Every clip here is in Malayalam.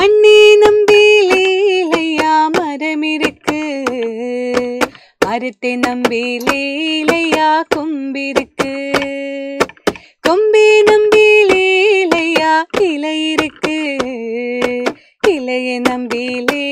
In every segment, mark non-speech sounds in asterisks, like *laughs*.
மண்ணே நம்பிலேலையா இருக்கு மரத்தை நம்பிலேலையா கொம்பிருக்கு கொம்பே நம்பிலேலையா இலை இருக்கு இலையை நம்பிலே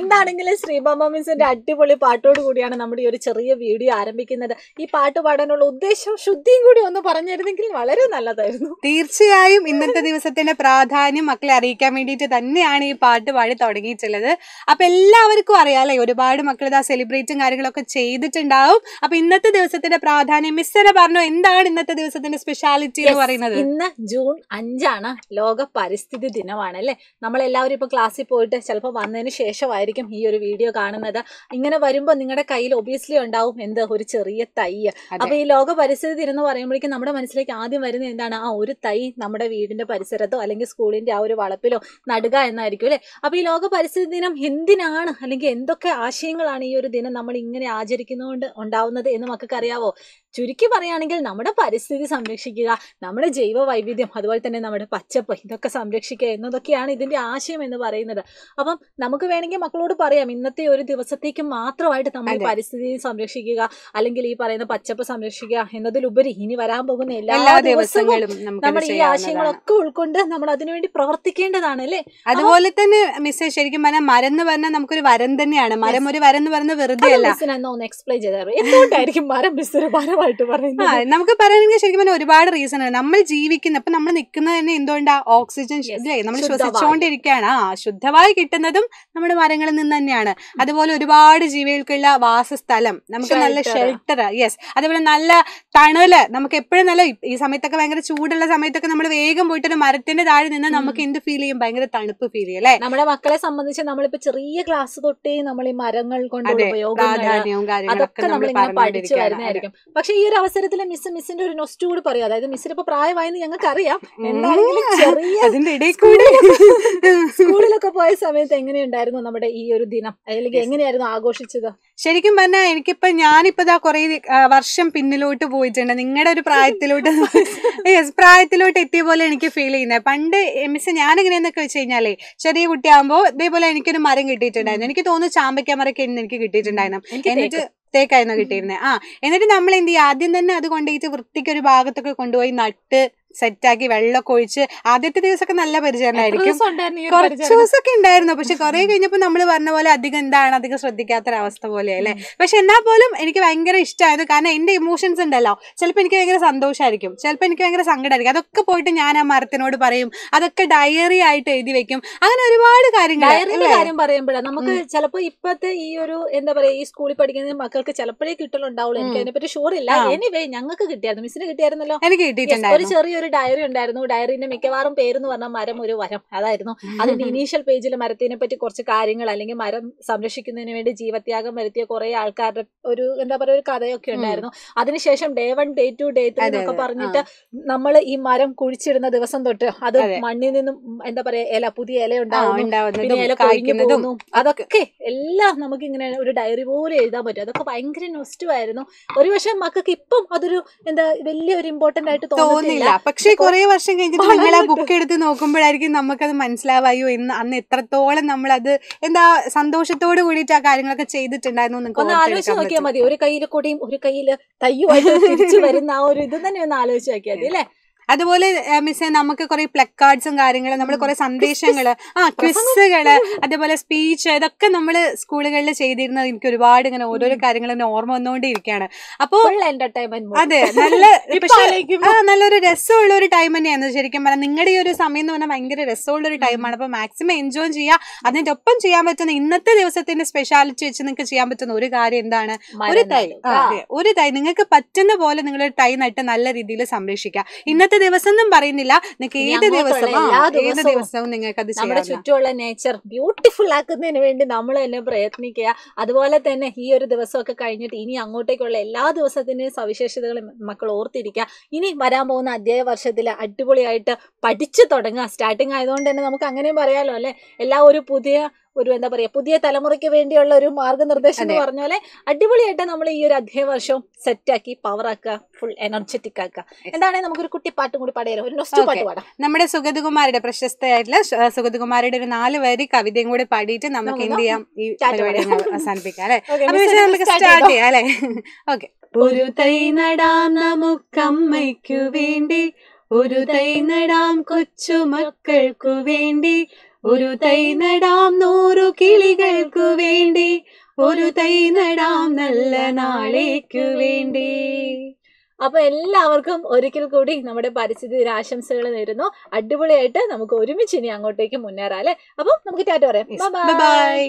എന്താണെങ്കിലും ശ്രീബാമ മിൻസിന്റെ അടിപൊളി പാട്ടോട് കൂടിയാണ് നമ്മുടെ ഈ ഒരു ചെറിയ വീഡിയോ ആരംഭിക്കുന്നത് ഈ പാട്ട് പാടാനുള്ള ഉദ്ദേശവും ശുദ്ധിയും കൂടി ഒന്ന് പറഞ്ഞിരുന്നെങ്കിൽ വളരെ നല്ലതായിരുന്നു തീർച്ചയായും ഇന്നത്തെ ദിവസത്തിന്റെ പ്രാധാന്യം മക്കളെ അറിയിക്കാൻ വേണ്ടിയിട്ട് തന്നെയാണ് ഈ പാട്ട് പാടി തുടങ്ങിയിട്ടുള്ളത് അപ്പൊ എല്ലാവർക്കും അറിയാലേ ഒരുപാട് മക്കൾ ഇതാ സെലിബ്രേറ്റും കാര്യങ്ങളൊക്കെ ചെയ്തിട്ടുണ്ടാവും അപ്പൊ ഇന്നത്തെ ദിവസത്തിന്റെ പ്രാധാന്യം മിസ് തന്നെ പറഞ്ഞു എന്താണ് ഇന്നത്തെ ദിവസത്തിന്റെ സ്പെഷ്യാലിറ്റി എന്ന് പറയുന്നത് ഇന്ന് ജൂൺ അഞ്ചാണ് ലോക പരിസ്ഥിതി ദിനമാണ് അല്ലെ നമ്മളെല്ലാവരും ഇപ്പൊ ക്ലാസ്സിൽ പോയിട്ട് ചിലപ്പോൾ വന്നതിന് ശേഷമായിരിക്കും ആയിരിക്കും ഈ ഒരു വീഡിയോ കാണുന്നത് ഇങ്ങനെ വരുമ്പോൾ നിങ്ങളുടെ കയ്യിൽ ഒബിയസ്ലി ഉണ്ടാവും എന്ത് ഒരു ചെറിയ തൈ അപ്പൊ ഈ ലോക പരിസ്ഥിതി എന്ന് പറയുമ്പോഴേക്കും നമ്മുടെ മനസ്സിലേക്ക് ആദ്യം വരുന്നത് എന്താണ് ആ ഒരു തൈ നമ്മുടെ വീടിന്റെ പരിസരത്തോ അല്ലെങ്കിൽ സ്കൂളിന്റെ ആ ഒരു വളപ്പിലോ നടുക എന്നായിരിക്കും അല്ലെ അപ്പൊ ഈ ലോക പരിസ്ഥിതി ദിനം എന്തിനാണ് അല്ലെങ്കിൽ എന്തൊക്കെ ആശയങ്ങളാണ് ഈ ഒരു ദിനം നമ്മൾ ഇങ്ങനെ ആചരിക്കുന്നതുകൊണ്ട് ഉണ്ടാവുന്നത് എന്ന് മക്കൾക്ക് അറിയാവോ ചുരുക്കി പറയുകയാണെങ്കിൽ നമ്മുടെ പരിസ്ഥിതി സംരക്ഷിക്കുക നമ്മുടെ ജൈവ വൈവിധ്യം അതുപോലെ തന്നെ നമ്മുടെ പച്ചപ്പ് ഇതൊക്കെ സംരക്ഷിക്കുക എന്നതൊക്കെയാണ് ഇതിൻ്റെ ആശയം എന്ന് പറയുന്നത് അപ്പം നമുക്ക് വേണമെങ്കിൽ മക്കളോട് പറയാം ഇന്നത്തെ ഒരു ദിവസത്തേക്ക് മാത്രമായിട്ട് നമ്മൾ പരിസ്ഥിതി സംരക്ഷിക്കുക അല്ലെങ്കിൽ ഈ പറയുന്ന പച്ചപ്പ് സംരക്ഷിക്കുക എന്നതിലുപരി ഇനി വരാൻ പോകുന്ന എല്ലാ ദിവസങ്ങളും നമ്മുടെ ഈ ആശയങ്ങളൊക്കെ ഉൾക്കൊണ്ട് നമ്മൾ അതിനുവേണ്ടി പ്രവർത്തിക്കേണ്ടതാണ് അല്ലേ അതുപോലെ തന്നെ മിസ് ശരിക്കും പറഞ്ഞാൽ മരം എന്ന് പറഞ്ഞാൽ നമുക്കൊരു വരം തന്നെയാണ് മരം ഒരു വരം എന്ന് പറയുന്നത് വെറുതെ അല്ല ഒന്ന് എക്സ്പ്ലെയിൻ ചെയ്താൽ എന്തുകൊണ്ടായിരിക്കും മരം മിസ് ഒരു മരം വ്യക്തമായിട്ട് പറയുന്നത് നമുക്ക് പറയാനെങ്കിൽ ശരിക്കും പറഞ്ഞാൽ ഒരുപാട് റീസൺ ആണ് നമ്മൾ ജീവിക്കുന്ന ഇപ്പൊ നമ്മൾ നിൽക്കുന്നത് തന്നെ എന്തുകൊണ്ടാ ഓക്സിജൻ ഓക്സിജൻ നമ്മൾ ശ്വസിച്ചുകൊണ്ടിരിക്കുകയാണ് ആ ശുദ്ധമായി കിട്ടുന്നതും നമ്മുടെ മരങ്ങളിൽ നിന്ന് തന്നെയാണ് അതുപോലെ ഒരുപാട് ജീവികൾക്കുള്ള വാസസ്ഥലം നമുക്ക് നല്ല ഷെൽട്ടർ യെസ് അതേപോലെ നല്ല തണല് നമുക്ക് എപ്പോഴും നല്ല ഈ സമയത്തൊക്കെ ഭയങ്കര ചൂടുള്ള സമയത്തൊക്കെ നമ്മൾ വേഗം പോയിട്ട് ഒരു മരത്തിന്റെ താഴെ നിന്ന് നമുക്ക് എന്ത് ഫീൽ ചെയ്യും ഭയങ്കര തണുപ്പ് ഫീൽ ചെയ്യും അല്ലെ നമ്മുടെ മക്കളെ സംബന്ധിച്ച് നമ്മളിപ്പോ ചെറിയ ക്ലാസ് തൊട്ടേ നമ്മൾ ഈ മരങ്ങൾ കൊണ്ട് ഉപയോഗം അതൊക്കെ നമ്മൾ പക്ഷെ ഈ ഒരു അവസരത്തിൽ മിസ് മിസ്സിന്റെ ഒരു നൊസ്റ്റു കൂടി പറയും അതായത് മിസ്സിന് ഇപ്പൊ പ്രായമായെന്ന് ഞങ്ങൾക്ക് അറിയാം എന്താണെങ്കിലും ചെറിയ സ്കൂളിലൊക്കെ പോയ സമയത്ത് എങ്ങനെയുണ്ടായിരുന്നു നമ്മുടെ ഈ ഒരു ദിനം അല്ലെങ്കിൽ എങ്ങനെയായിരുന്നു ആഘോഷിച്ചത് ശരിക്കും പറഞ്ഞാൽ എനിക്കിപ്പോ ഞാനിപ്പോ ഇതാ കുറെ വർഷം പിന്നിലോട്ട് പോയിട്ടുണ്ട് നിങ്ങളുടെ ഒരു പ്രായത്തിലോട്ട് യെസ് *laughs* പ്രായത്തിലോട്ട് എത്തിയ പോലെ എനിക്ക് ഫീൽ ചെയ്യുന്നത് പണ്ട് മിസ് ഞാൻ എങ്ങനെയെന്നൊക്കെ വെച്ച് കഴിഞ്ഞാലേ ചെറിയ കുട്ടിയാകുമ്പോൾ ഇതേപോലെ എനിക്കൊരു മരം കിട്ടിയിട്ടുണ്ടായിരുന്നു എനിക്ക് തോന്നുന്നു ചാമ്പയ്ക്ക മരൊക്കെ എനിക്ക് കിട്ടിയിട്ടുണ്ടായിരുന്നു എന്നിട്ട് പുറത്തേക്കായിരുന്നു കിട്ടിയിരുന്നത് ആ എന്നിട്ട് നമ്മൾ എന്ത് ചെയ്യും ആദ്യം തന്നെ അത് കൊണ്ടുപോയിട്ട് വൃത്തിക്ക് ഒരു ഭാഗത്തൊക്കെ കൊണ്ടുപോയി നട്ട് സെറ്റാക്കി വെള്ളമൊക്കെ ഒഴിച്ച് ആദ്യത്തെ ദിവസമൊക്കെ നല്ല പരിചരണമായിരിക്കും കുറച്ച് ദിവസമൊക്കെ ഉണ്ടായിരുന്നു പക്ഷെ കുറെ കഴിഞ്ഞപ്പോൾ നമ്മൾ പറഞ്ഞ പോലെ അധികം എന്താണ് അധികം ശ്രദ്ധിക്കാത്തൊരവസ്ഥ പോലെ അല്ലേ പക്ഷെ എന്നാൽ പോലും എനിക്ക് ഭയങ്കര ഇഷ്ടമായിരുന്നു കാരണം എന്റെ ഇമോഷൻസ് ഉണ്ടല്ലോ ചിലപ്പോൾ എനിക്ക് ഭയങ്കര സന്തോഷമായിരിക്കും ചിലപ്പോൾ എനിക്ക് ഭയങ്കര സങ്കടമായിരിക്കും അതൊക്കെ പോയിട്ട് ഞാൻ ആ മരത്തിനോട് പറയും അതൊക്കെ ഡയറി ആയിട്ട് എഴുതി വെക്കും അങ്ങനെ ഒരുപാട് കാര്യങ്ങൾ കാര്യം പറയുമ്പോഴാണ് നമുക്ക് ചിലപ്പോൾ ഇപ്പോഴത്തെ ഈ ഒരു എന്താ പറയാ ഈ സ്കൂളിൽ പഠിക്കുന്ന മക്കൾക്ക് ചിലപ്പോഴേ കിട്ടലുണ്ടാവുള്ളൂ എനിക്ക് അതിനെപ്പറ്റി ഷുവർ ഇല്ല എനിവേ ഞങ്ങൾക്ക് കിട്ടിയായിരുന്നു മിസ്സിന് കിട്ടിയായിരുന്നല്ലോ എനിക്ക് കിട്ടിയിട്ടുണ്ട് ഒരു ചെറിയൊരു ഒരു ഡയറി ഉണ്ടായിരുന്നു ഡയറിന്റെ മിക്കവാറും പേരെന്ന് പറഞ്ഞാൽ മരം ഒരു വരം അതായിരുന്നു അതിന്റെ ഇനീഷ്യൽ പേജിൽ മരത്തിനെ പറ്റി കുറച്ച് കാര്യങ്ങൾ അല്ലെങ്കിൽ മരം സംരക്ഷിക്കുന്നതിന് വേണ്ടി ജീവത്യാഗം വരുത്തിയ കുറെ ആൾക്കാരുടെ ഒരു എന്താ പറയുക ഒരു കഥയൊക്കെ ഉണ്ടായിരുന്നു അതിനുശേഷം day one day two day three എന്നൊക്കെ പറഞ്ഞിട്ട് നമ്മൾ ഈ മരം കുഴിച്ചിടുന്ന ദിവസം തൊട്ട് അത് മണ്ണിൽ നിന്നും എന്താ പറയാ ഇല പുതിയ ഇല ഉണ്ടാവുന്നു ഇല അതൊക്കെ എല്ലാം നമുക്ക് ഇങ്ങനെ ഒരു ഡയറി പോലെ എഴുതാൻ പറ്റും അതൊക്കെ ഭയങ്കര നൊസ്റ്റു ആയിരുന്നു ഒരു പക്ഷെ മക്കൾക്ക് ഇപ്പം അതൊരു എന്താ വലിയ ഒരു ഇമ്പോർട്ടന്റ് ആയിട്ട് തോന്നുന്നില്ല പക്ഷെ കുറെ വർഷം കഴിഞ്ഞിട്ട് നിങ്ങൾ ആ ബുക്ക് എടുത്ത് നോക്കുമ്പോഴായിരിക്കും നമുക്കത് മനസ്സിലാവായോ എന്ന് അന്ന് എത്രത്തോളം നമ്മൾ അത് എന്താ സന്തോഷത്തോട് കൂടിയിട്ട് ആ കാര്യങ്ങളൊക്കെ ചെയ്തിട്ടുണ്ടായിരുന്നു ഒന്ന് ആലോചിച്ച് നോക്കിയാൽ മതി ഒരു കയ്യിൽ കൊടിയും ഒരു കയ്യിൽ തയ്യുമായിട്ട് തിരിച്ചു വരുന്ന ആ ഒരു ഇത് തന്നെ ഒന്ന് ആലോചിച്ച് നോക്കിയാൽ മതി *laughs* അല്ലേ അതുപോലെ മിസ്സേ നമുക്ക് കുറെ പ്ലക്കാർഡ്സും കാര്യങ്ങളും നമ്മൾ കുറെ സന്ദേശങ്ങൾ ആ ക്വിസുകൾ അതുപോലെ സ്പീച്ച് ഇതൊക്കെ നമ്മൾ സ്കൂളുകളിൽ ചെയ്തിരുന്നത് എനിക്ക് ഒരുപാട് ഇങ്ങനെ ഓരോരോ കാര്യങ്ങൾ ഓർമ്മ വന്നുകൊണ്ടിരിക്കുകയാണ് അപ്പോൾ അതെ നല്ല *laughs* ആ നല്ലൊരു രസമുള്ള ഒരു ടൈം തന്നെയാണ് ശരിക്കും പറഞ്ഞാൽ നിങ്ങളുടെ ഈ ഒരു സമയം എന്ന് പറഞ്ഞാൽ ഭയങ്കര രസമുള്ള ഒരു ടൈമാണ് അപ്പോൾ മാക്സിമം എൻജോയ് ചെയ്യുക അതിന്റെ ഒപ്പം ചെയ്യാൻ പറ്റുന്ന ഇന്നത്തെ ദിവസത്തിന്റെ സ്പെഷ്യാലിറ്റി വെച്ച് നിങ്ങൾക്ക് ചെയ്യാൻ പറ്റുന്ന ഒരു കാര്യം എന്താണ് ഒരു തൈ ഒരു തൈ നിങ്ങൾക്ക് പറ്റുന്ന പോലെ നിങ്ങളൊരു ടൈ നട്ട് നല്ല രീതിയിൽ സംരക്ഷിക്കുക ഇന്നത്തെ ദിവസം എന്നും പറയുന്നില്ല നിങ്ങൾക്ക് ഏത് ദിവസം ഏത് ദിവസവും നിങ്ങൾക്ക് അത് നമ്മുടെ ചുറ്റുമുള്ള നേച്ചർ ബ്യൂട്ടിഫുൾ ആക്കുന്നതിന് വേണ്ടി നമ്മൾ തന്നെ പ്രയത്നിക്കുക അതുപോലെ തന്നെ ഈ ഒരു ദിവസമൊക്കെ കഴിഞ്ഞിട്ട് ഇനി അങ്ങോട്ടേക്കുള്ള എല്ലാ ദിവസത്തിന്റെയും സവിശേഷതകളും മക്കൾ ഓർത്തിരിക്കുക ഇനി വരാൻ പോകുന്ന അധ്യായ വർഷത്തിൽ അടിപൊളിയായിട്ട് പഠിച്ചു തുടങ്ങുക സ്റ്റാർട്ടിങ് ആയതുകൊണ്ട് തന്നെ നമുക്ക് അങ്ങനെയും പറയാമല്ലോ അല്ലേ എല്ലാ ഒരു പുതിയ ഒരു എന്താ പറയുക പുതിയ തലമുറയ്ക്ക് വേണ്ടിയുള്ള ഒരു മാർഗനിർദ്ദേശം എന്ന് പറഞ്ഞ പോലെ അടിപൊളിയായിട്ട് നമ്മൾ ഈ ഒരു അധ്യയ വർഷം പവർ ആക്കുക ഫുൾ എനർജറ്റിക് ആക്കുക എന്താണെങ്കിൽ നമുക്കൊരു കുട്ടി പാട്ടും കൂടി പാടിയാലോ ഒരു നൊസ്റ്റ് പാട്ട് പാടാം നമ്മുടെ സുഗതകുമാരുടെ പ്രശസ്തയായിട്ടുള്ള സുഗതകുമാരുടെ ഒരു നാല് വരി കവിതയും കൂടി പാടിയിട്ട് നമുക്ക് എന്ത് ചെയ്യാം ഈ പരിപാടി അവസാനിപ്പിക്കാം അല്ലെ നമുക്ക് സ്റ്റാർട്ട് ഓക്കെ ഒരു തൈ നടാം നമുക്കമ്മയ്ക്കു വേണ്ടി ഒരു തൈ നടാം കൊച്ചു വേണ്ടി ഒരു തൈ നടാം നൂറു കിളികൾക്കു വേണ്ടി ഒരു തൈ നടാം നല്ല നാളേക്കു വേണ്ടി അപ്പൊ എല്ലാവർക്കും ഒരിക്കൽ കൂടി നമ്മുടെ പരിസ്ഥിതി ആശംസകൾ നേരുന്നു അടിപൊളിയായിട്ട് നമുക്ക് ഒരുമിച്ച് ഇനി അങ്ങോട്ടേക്ക് മുന്നേറാം അല്ലെ അപ്പൊ നമുക്ക് ടാറ്റ പറയാം ബൈ